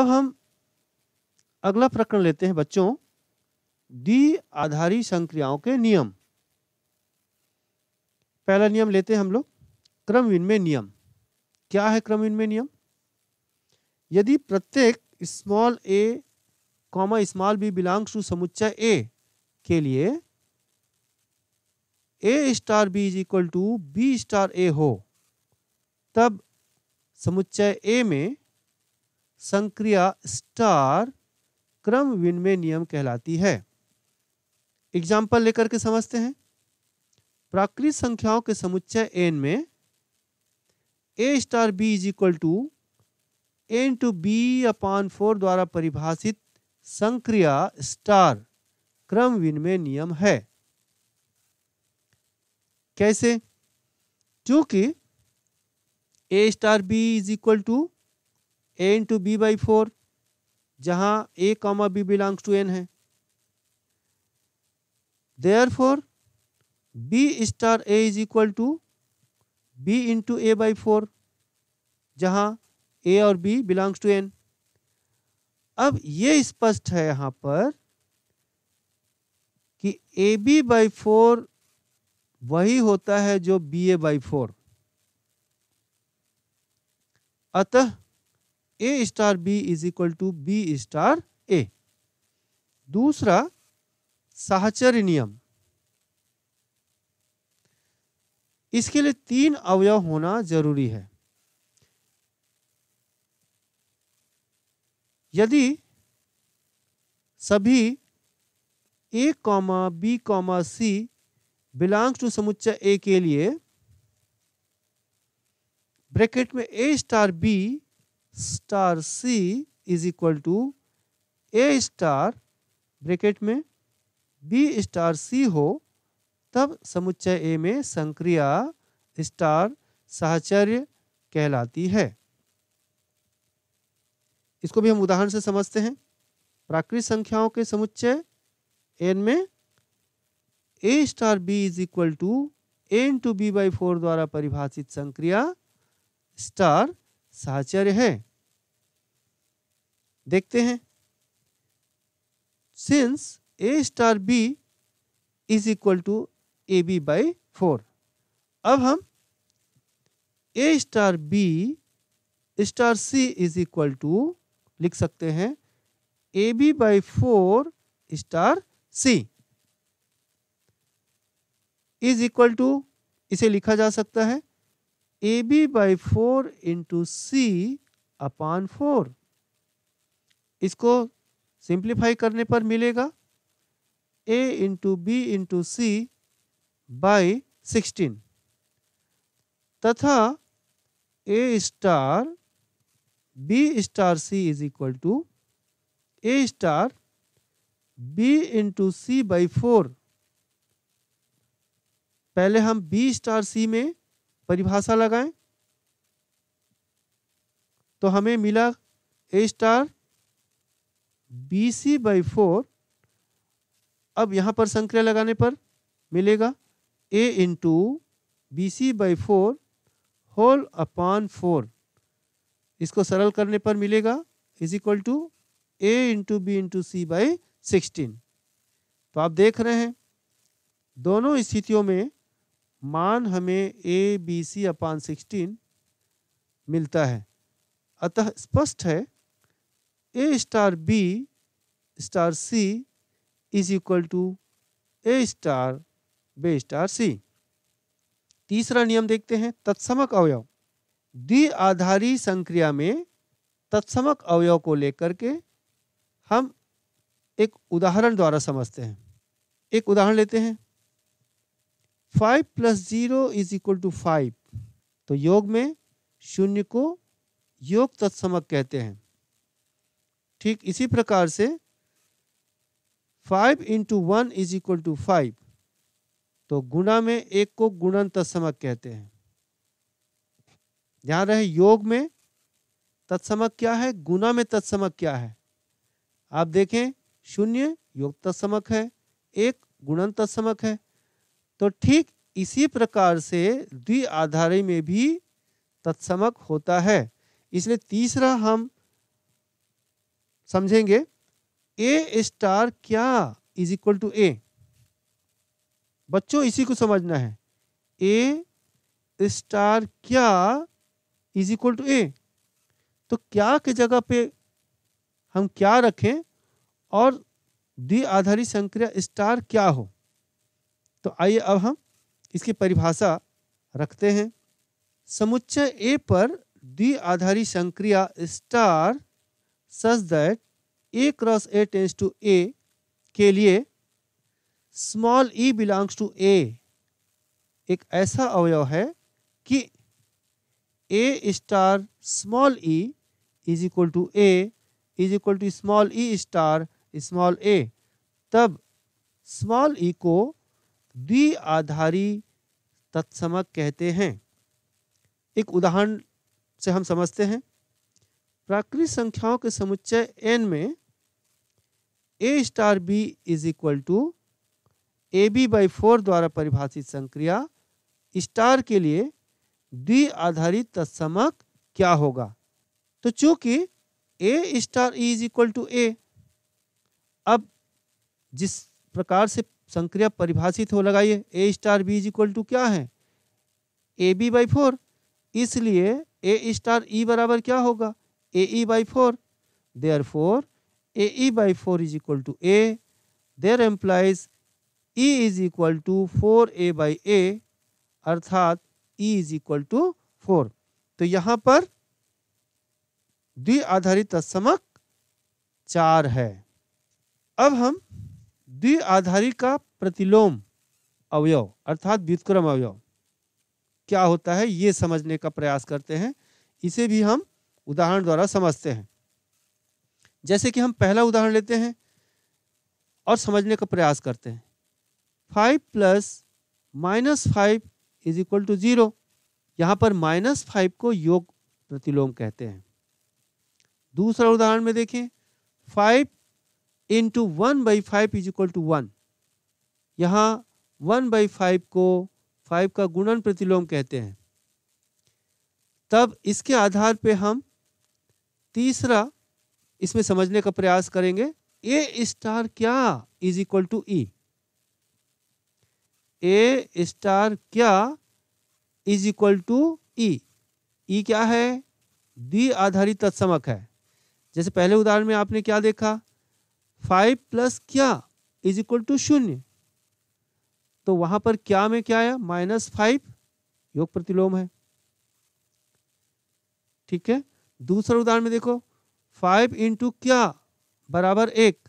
अब हम अगला प्रकरण लेते हैं बच्चों द्वि आधारी संक्रियाओं के नियम पहला नियम लेते हैं हम लोग क्रम में नियम क्या है क्रम में नियम यदि प्रत्येक small A comma small B belongs to समुच्चय ए के लिए A star B is equal to B star A हो तब समुच्चय ए में संक्रिया स्टार क्रम विनिमय नियम कहलाती है एग्जाम्पल लेकर के समझते हैं प्राकृत संख्याओं के समुच्चय एन में ए star B is equal to into B upon four द्वारा परिभाषित संक्रिया स्टार क्रम विनिमय नियम है कैसे क्योंकि A star B is equal to A into B by four जहाँ A comma B belongs to N है therefore B star A is equal to B into A by four जहाँ A और B belongs to N अब ये स्पष्ट है यहाँ पर कि ए बी बाई फोर वही होता है जो बी ए बाई फोर अतः A star B is equal to B star A दूसरा साहचर्य नियम इसके लिए तीन अवयव होना जरूरी है यदि सभी A comma B comma C belongs to समुच्चय ए के लिए ब्रैकेट में ए star B star C is equal to A star bracket में बी स्टार सी हो तब समुच्चय ए में संक्रिया स्टार साहचर्य कहलाती है इसको भी हम उदाहरण से समझते हैं प्राकृतिक संख्याओं के समुच्चय एन में ए star B is equal to into B by four द्वारा परिभाषित संक्रिया स्टार साहचर्य है देखते हैं since A star B is equal to A B by four अब हम A star B star C is equal to लिख सकते हैं A B by four star C is equal to इसे लिखा जा सकता है A B by four into C upon four इसको सिंप्लीफाई करने पर मिलेगा A into B into C by sixteen तथा ए star B star C is equal to A star B into C by four पहले हम बी स्टार सी में परिभाषा लगाएं तो हमें मिला A star B C by four अब यहाँ पर संक्रिया लगाने पर मिलेगा A into B C by four whole upon four इसको सरल करने पर मिलेगा is equal to A into B into C by sixteen तो आप देख रहे हैं दोनों स्थितियों में मान हमें ए बी सी अपान सिक्सटीन मिलता है अतः स्पष्ट है ए star B star C is equal to A star B star C तीसरा नियम देखते हैं तत्समक अवयव द्विआधारी संक्रिया में तत्समक अवयव को लेकर के हम एक उदाहरण द्वारा समझते हैं एक उदाहरण लेते हैं five plus zero is equal to five तो योग में शून्य को योग तत्समक कहते हैं ठीक इसी प्रकार से five into one is equal to five तो गुणा में एक को गुणन तत्समक कहते हैं ध्यान रहे योग में तत्समक क्या है गुना में तत्समक क्या है आप देखें शून्य योग तत्समक है एक गुणन तत्समक है तो ठीक इसी प्रकार से द्विआधारी में भी तत्समक होता है इसलिए तीसरा हम समझेंगे ए स्टार क्या इज इक्वल टू ए बच्चों इसी को समझना है ए स्टार क्या इज इक्वल टू ए तो क्या के जगह पे हम क्या रखें और द्विआधारी संक्रिया स्टार क्या हो तो आइए अब हम इसकी परिभाषा रखते हैं समुच्चय ए पर द्विआधारी संक्रिया star such that A cross A tends to A के लिए small E belongs to A एक ऐसा अवयव है कि A star small E is equal to A is equal to small E star small A तब स्मॉल ई e को द्विआधारी तत्समक कहते हैं एक उदाहरण से हम समझते हैं प्राकृत संख्याओं के समुच्चय एन में ए star B is equal to A B by four द्वारा परिभाषित संक्रिया स्टार के लिए आधारित तत्समक क्या होगा तो चूंकि ए स्टार इज इक्वल टू ए अब जिस प्रकार से संक्रिया परिभाषित हो लगाइए A star B is equal to क्या है ए बी बाई फोर इसलिए ए स्टार ई बराबर क्या होगा A E by four therefore A E by four is equal to A there implies E is equal to four A by A अर्थात E is equal to four तो यहाँ पर द्वि आधारित तत्समक चार है अब हम द्विआधारी का प्रतिलोम अवयव अर्थात व्युत्क्रम अवयव क्या होता है ये समझने का प्रयास करते हैं इसे भी हम उदाहरण द्वारा समझते हैं जैसे कि हम पहला उदाहरण लेते हैं और समझने का प्रयास करते हैं five plus minus five is equal to zero यहाँ पर माइनस फाइव को योग प्रतिलोम कहते हैं दूसरा उदाहरण में देखें five into one by five is equal to one यहाँ वन बाई फाइव को फाइव का गुणन प्रतिलोम कहते हैं तब इसके आधार पे हम तीसरा इसमें समझने का प्रयास करेंगे ए स्टार क्या is equal to e a star क्या is equal to e e क्या है द्वि आधारित तत्समक है जैसे पहले उदाहरण में आपने क्या देखा फाइव प्लस क्या इज इक्वल टू शून्य तो वहां पर क्या में क्या आया माइनस फाइव योग प्रतिलोम है ठीक है दूसरा उदाहरण में देखो फाइव इंटू क्या बराबर एक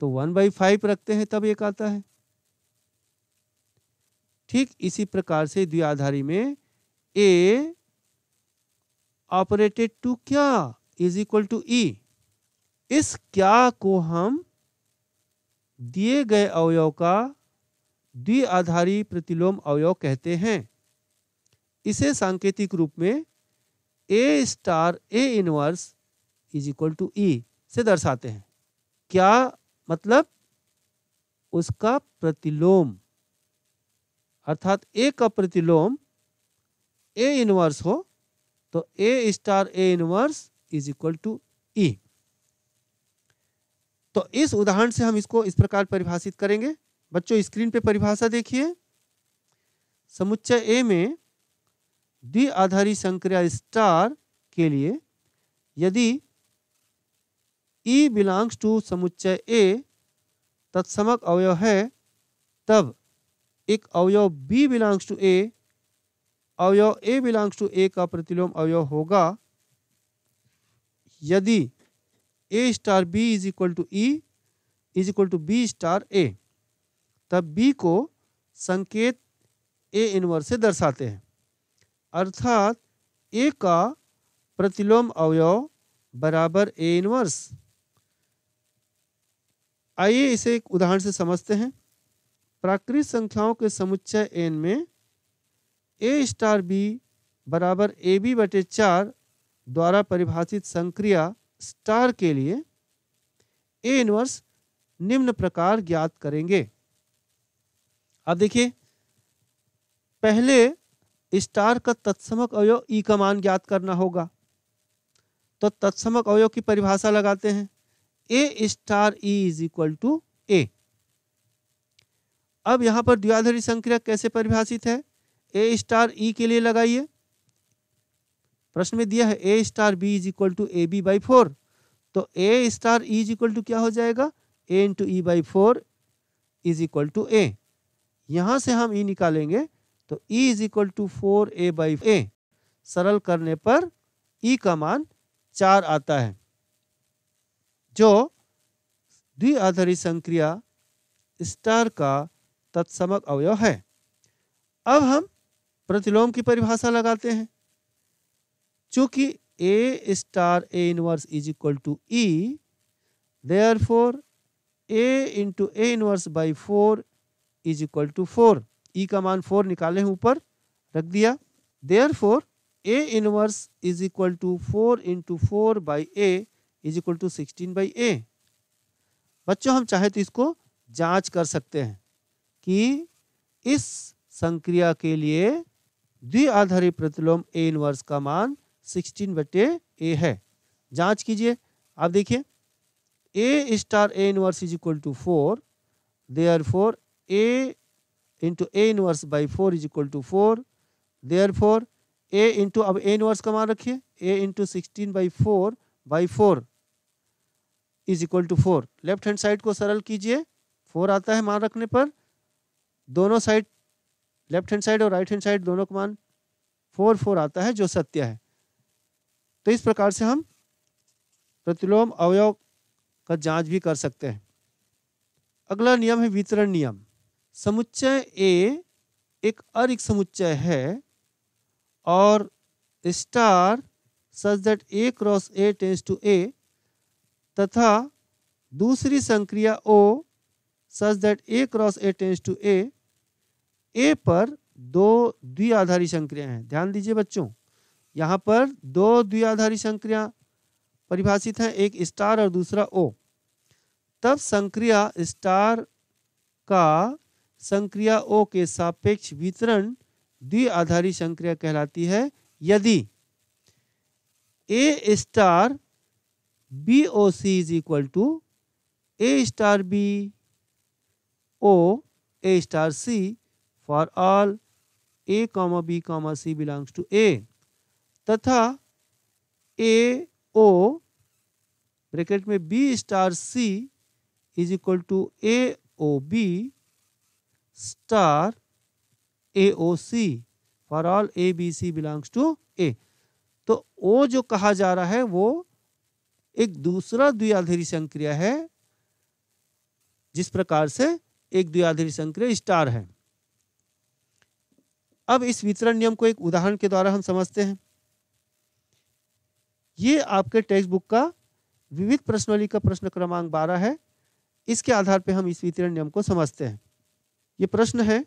तो वन बाई फाइव रखते हैं तब एक आता है ठीक इसी प्रकार से द्विआधारी में ए ऑपरेटेड टू क्या इज इक्वल टू ई इस क्या को हम दिए गए अवयव का द्विआधारी प्रतिलोम अवयव कहते हैं इसे सांकेतिक रूप में ए star a inverse is equal to e से दर्शाते हैं क्या मतलब उसका प्रतिलोम अर्थात ए का प्रतिलोम ए इनवर्स हो तो a star a inverse is equal to e तो इस उदाहरण से हम इसको इस प्रकार परिभाषित करेंगे बच्चों स्क्रीन पे परिभाषा देखिए समुच्चय ए में द्विआधारी संक्रिया स्टार के लिए यदि ई बिलोंग्स टू समुच्चय ए तत्समक अवयव है तब एक अवयव बी बिलोंग्स टू ए अवयव ए बिलोंग्स टू ए का प्रतिलोम अवयव होगा यदि a star B is equal to e is equal to B star a तब बी को संकेत ए इनवर्स से दर्शाते हैं अर्थात ए का प्रतिलोम अवयव बराबर ए इनवर्स आइए इसे एक उदाहरण से समझते हैं प्राकृत संख्याओं के समुच्चय एन में ए स्टार बी बराबर ए बी बटे चार द्वारा परिभाषित संक्रिया स्टार के लिए ए इनवर्स निम्न प्रकार ज्ञात करेंगे अब देखिए पहले स्टार का तत्समक अवयव ई का मान ज्ञात करना होगा तो तत्समक अवयव की परिभाषा लगाते हैं a star e is equal to ए अब यहां पर द्विआधारी संक्रिया कैसे परिभाषित है ए स्टार ई के लिए लगाइए प्रश्न में दिया है ए star B is equal to A B by four तो a star e is equal to क्या हो जाएगा a into e by four is equal to a यहाँ से हम ई e निकालेंगे तो e is equal to four A by a सरल करने पर ई e का मान चार आता है जो द्विआधारी संक्रिया स्टार का तत्समक अवयव है अब हम प्रतिलोम की परिभाषा लगाते हैं चूंकि ए star a inverse is equal to e therefore a into a inverse by four is equal to four e का मान फोर निकाले हैं ऊपर रख दिया therefore a inverse is equal to four into four by a is equal to sixteen by a बच्चों हम चाहे तो इसको जांच कर सकते हैं कि इस संक्रिया के लिए द्विआधारी प्रतिलोम ए इनवर्स का मान सिक्सटीन बटे ए है जांच कीजिए आप देखिए a star a inverse is equal to four therefore a into a inverse by four is equal to four therefore a into अब ए इनवर्स का मान रखिए a into sixteen by four by four is equal to four left hand side को सरल कीजिए four आता है मान रखने पर दोनों साइड लेफ्ट हैंड साइड और राइट हैंड साइड दोनों का मान फोर फोर आता है जो सत्य है तो इस प्रकार से हम प्रतिलोम अवयव का जांच भी कर सकते हैं अगला नियम है वितरण नियम समुच्चय ए एक अरिक समुच्चय है और star such that A cross A tends to a तथा दूसरी संक्रिया o such that A cross A tends to a a पर दो द्वि आधारी संक्रिया हैं ध्यान दीजिए बच्चों यहाँ पर दो द्विआधारी संक्रिया परिभाषित हैं एक स्टार और दूसरा ओ तब संक्रिया स्टार का संक्रिया ओ के सापेक्ष वितरण द्विआधारी संक्रिया कहलाती है यदि a star b o c is equal to A star b o a star c for all a comma B comma C belongs to a तथा ए ओ ब्रैकेट में B star C is equal to a o b star a o c for all a b c belongs to ए तो o जो कहा जा रहा है वो एक दूसरा द्विआधारी संक्रिया है जिस प्रकार से एक द्विआधारी संक्रिया स्टार है अब इस वितरण नियम को एक उदाहरण के द्वारा हम समझते हैं ये आपके टेक्स्ट बुक का विविध प्रश्नवली का प्रश्न क्रमांक बारह है इसके आधार पर हम इस वितरण नियम को समझते हैं ये प्रश्न है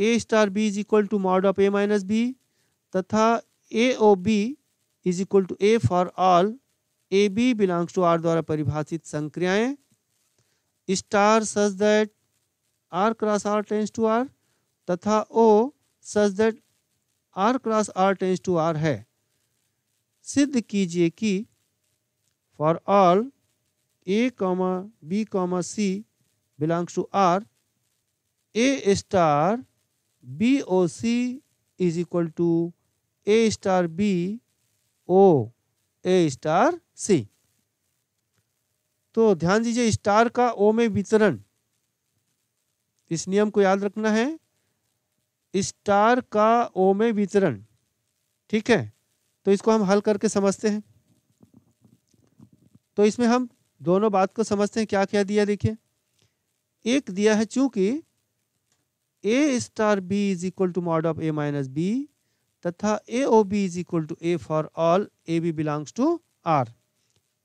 ए star B is equal to mod of a minus b तथा a o b is equal to a for all a b belongs to r द्वारा परिभाषित संक्रियाएं star such that r cross r tends to r तथा o such that r cross r tends to r है सिद्ध कीजिए कि for all a comma B comma C belongs to r a star b o c is equal to A star b o a star c तो ध्यान दीजिए star का ओ में वितरण इस नियम को याद रखना है स्टार का ओ में वितरण ठीक है तो इसको हम हल करके समझते हैं तो इसमें हम दोनों बात को समझते हैं क्या क्या दिया देखिए एक दिया है चूंकि ए star B is equal to mod of a minus b तथा a o b is equal to a for all a b belongs to r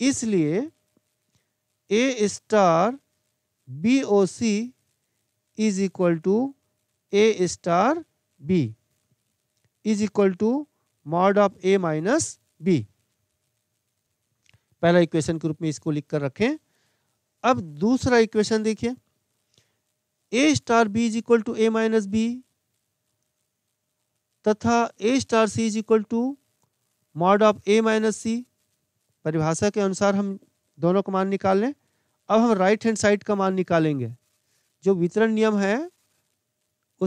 इसलिए a star b o c is equal to A star B is equal to mod of a minus b पहला equation के रूप में इसको लिख कर रखें अब दूसरा इक्वेशन देखिए a star B is equal to a minus b तथा ए star C is equal to mod of a minus c परिभाषा के अनुसार हम दोनों का मान निकाल लें अब हम राइट हैंड साइड का मान निकालेंगे जो वितरण नियम है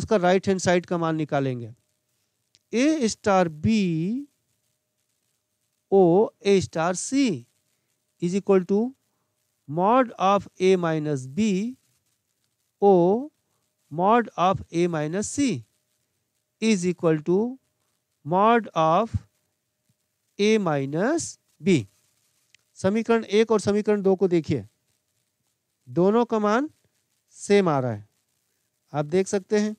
उसका राइट हैंड साइड का मान निकालेंगे a star b o a star C is equal to mod of a minus b o mod of a minus c is equal to mod of a minus b समीकरण एक और समीकरण दो को देखिए दोनों का मान सेम आ रहा है आप देख सकते हैं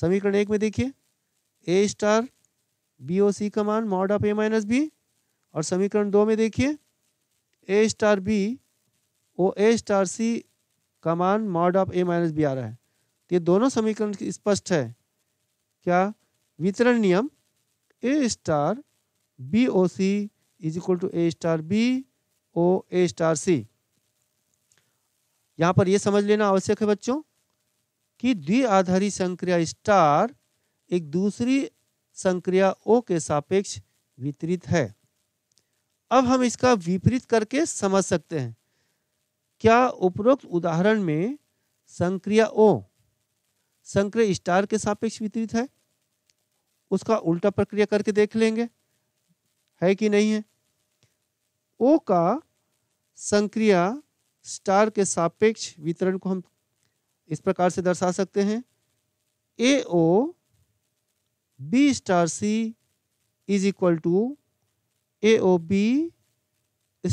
समीकरण एक में देखिए a star b o c का मान mod of a minus b और समीकरण दो में देखिए a star b o a star c का मान mod of a minus b आ रहा है तो ये दोनों समीकरण स्पष्ट है क्या वितरण नियम a star b o c is equal to A star b o a star c यहाँ पर यह समझ लेना आवश्यक है बच्चों कि द्विआधारी संक्रिया स्टार एक दूसरी संक्रिया ओ के सापेक्ष वितरित है अब हम इसका विपरीत करके समझ सकते हैं क्या उपरोक्त उदाहरण में संक्रिया ओ संक्रिय स्टार के सापेक्ष वितरित है उसका उल्टा प्रक्रिया करके देख लेंगे है कि नहीं है ओ का संक्रिया स्टार के सापेक्ष वितरण को हम इस प्रकार से दर्शा सकते हैं a o b star C is equal to a o b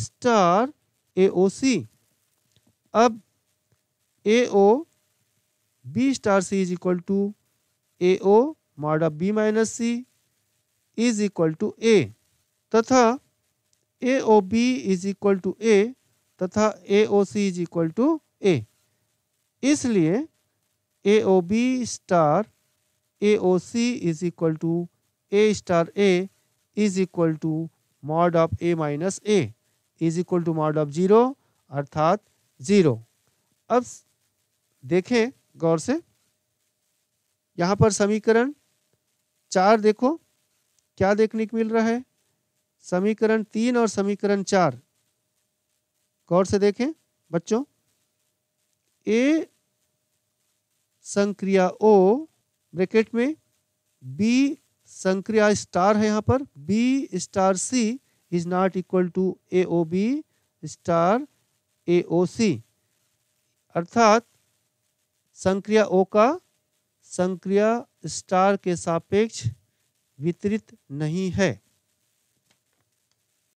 star a o c अब a o b star C is equal to a o mod of b minus c is equal to a तथा a o b is equal to a तथा a o c is equal to a इसलिए a o b star a o c is equal to A star A is equal to mod of a minus a is equal to mod of zero अर्थात zero अब देखें गौर से यहाँ पर समीकरण चार देखो क्या देखने को मिल रहा है समीकरण तीन और समीकरण चार गौर से देखें बच्चों ए संक्रिया ओ ब्रैकेट में बी संक्रिया स्टार है यहाँ पर b star C is not equal to a o b star a o c अर्थात संक्रिया ओ का संक्रिया स्टार के सापेक्ष वितरित नहीं है